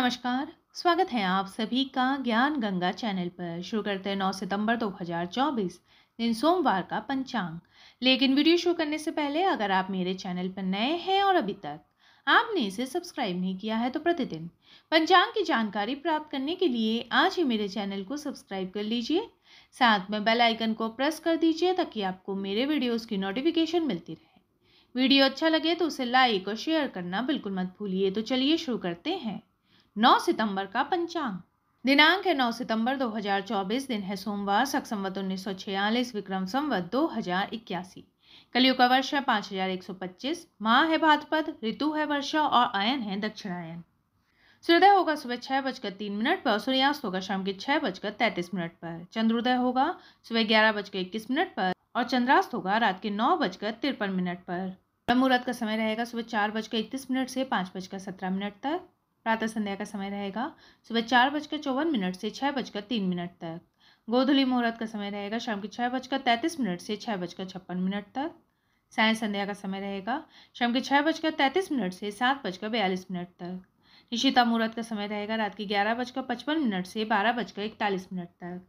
नमस्कार स्वागत है आप सभी का ज्ञान गंगा चैनल पर शुरू करते हैं नौ सितंबर 2024 दिन सोमवार का पंचांग लेकिन वीडियो शुरू करने से पहले अगर आप मेरे चैनल पर नए हैं और अभी तक आपने इसे सब्सक्राइब नहीं किया है तो प्रतिदिन पंचांग की जानकारी प्राप्त करने के लिए आज ही मेरे चैनल को सब्सक्राइब कर लीजिए साथ में बेल आइकन को प्रेस कर दीजिए ताकि आपको मेरे वीडियोज़ की नोटिफिकेशन मिलती रहे वीडियो अच्छा लगे तो उसे लाइक और शेयर करना बिल्कुल मत भूलिए तो चलिए शुरू करते हैं 9 सितंबर का पंचांग दिनांक है 9 सितंबर 2024 दिन है सोमवार सक संवत उन्नीस विक्रम संवत दो हजार इक्यासी कलयुग का वर्ष है पच्चीस माह है भाद्रपद ऋतु है वर्षा और आयन है दक्षिणायन सूर्योदय होगा सुबह छह बजकर तीन मिनट पर सूर्यास्त होगा शाम के छह बजकर तैतीस मिनट पर चंद्रोदय होगा सुबह ग्यारह बजकर इक्कीस मिनट पर और चंद्रास्त होगा रात के नौ बजकर तिरपन मिनट पर मुहूर्त का समय रहेगा सुबह चार बजकर इकतीस मिनट से पाँच बजकर सत्रह मिनट तक प्रातः संध्या का समय रहेगा सुबह चार बजकर चौवन मिनट से छः बजकर तीन मिनट तक गोधुली मुहूर्त का समय रहेगा शाम के छः बजकर तैंतीस मिनट से छः बजकर छप्पन मिनट तक साय संध्या का समय रहेगा शाम के छः बजकर तैंतीस मिनट से सात बजकर बयालीस मिनट तक निशिता मुहूर्त का समय रहेगा रात के ग्यारह बजकर पचपन मिनट से बारह बजकर इकतालीस मिनट तक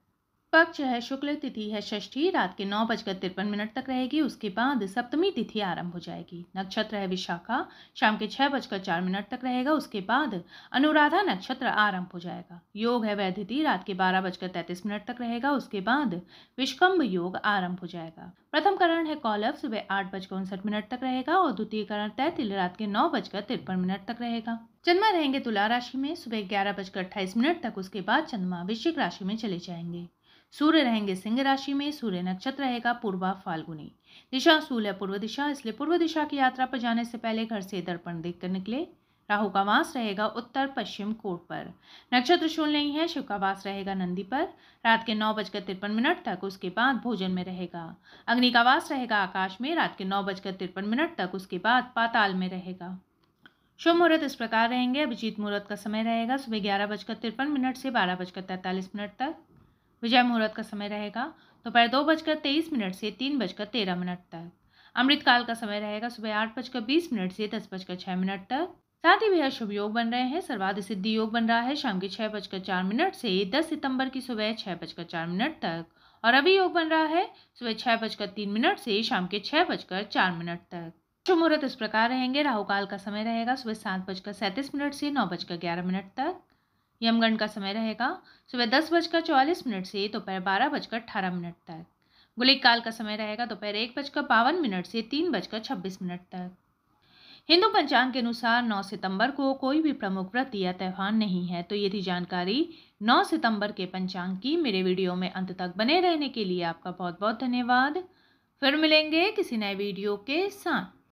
पक्ष है शुक्ल तिथि है षष्ठी रात के नौ बजकर तिरपन मिनट तक रहेगी उसके बाद सप्तमी तिथि आरंभ हो जाएगी नक्षत्र है विशाखा शाम के छह बजकर चार मिनट तक रहेगा उसके बाद अनुराधा नक्षत्र आरंभ हो जाएगा योग है वैधिति रात के बारह बजकर तैतीस मिनट तक रहेगा उसके बाद विष्कम्भ योग आरंभ हो जाएगा प्रथम करण है कौलभ सुबह आठ बजकर उनसठ मिनट तक रहेगा और द्वितीय करण तैतिल रात के नौ बजकर तिरपन मिनट तक रहेगा चंद्रमा रहेंगे तुला राशि में सुबह ग्यारह बजकर अट्ठाईस मिनट तक उसके बाद चंद्रमा वृश्चिक राशि में चले जाएंगे सूर्य रहेंगे सिंह राशि में सूर्य नक्षत्र रहेगा पूर्वा फाल्गुनी दिशा सूल है पूर्व दिशा इसलिए पूर्व दिशा की यात्रा पर जाने से पहले घर से दर्पण देखकर निकले राहु का वास रहेगा उत्तर पश्चिम कोट पर नक्षत्र शून्य नहीं है शिव का वास रहेगा नंदी पर रात के नौ बजकर तिरपन मिनट तक उसके बाद भोजन में रहेगा अग्नि का वास रहेगा आकाश में रात के नौ बजकर तिरपन मिनट तक उसके बाद पाताल में रहेगा शुभ मुहूर्त इस प्रकार रहेंगे अभिजीत मुहूर्त का समय रहेगा सुबह ग्यारह बजकर तिरपन मिनट से बारह बजकर तैंतालीस मिनट तक विजय मुहूर्त का समय रहेगा दोपहर दो बजकर तेईस मिनट से तीन बजकर तेरह मिनट तक अमृतकाल का समय रहेगा सुबह आठ बजकर बीस मिनट से दस बजकर छः मिनट तक साथ ही बेहद शुभ योग बन रहे हैं सर्वाधिक सिद्धि योग बन रहा है शाम के छः बजकर चार मिनट से दस सितंबर की सुबह छः बजकर चार मिनट तक और अभी योग बन रहा है सुबह छः बजकर तीन मिनट से शाम के छः बजकर चार मिनट तक शुभ मुहूर्त इस प्रकार रहेंगे राहुकाल का समय रहेगा सुबह सात बजकर सैंतीस मिनट से नौ बजकर ग्यारह मिनट तक यमगन का समय रहेगा सुबह दस बजकर चौवालीस मिनट से दोपहर बारह बजकर अठारह मिनट तक गुलिक काल का समय रहेगा दोपहर एक बजकर बावन मिनट से तीन बजकर छब्बीस मिनट तक हिंदू पंचांग के अनुसार 9 सितंबर को कोई भी प्रमुख व्रत या त्यौहार नहीं है तो ये थी जानकारी 9 सितंबर के पंचांग की मेरे वीडियो में अंत तक बने रहने के लिए आपका बहुत बहुत धन्यवाद फिर मिलेंगे किसी नए वीडियो के साथ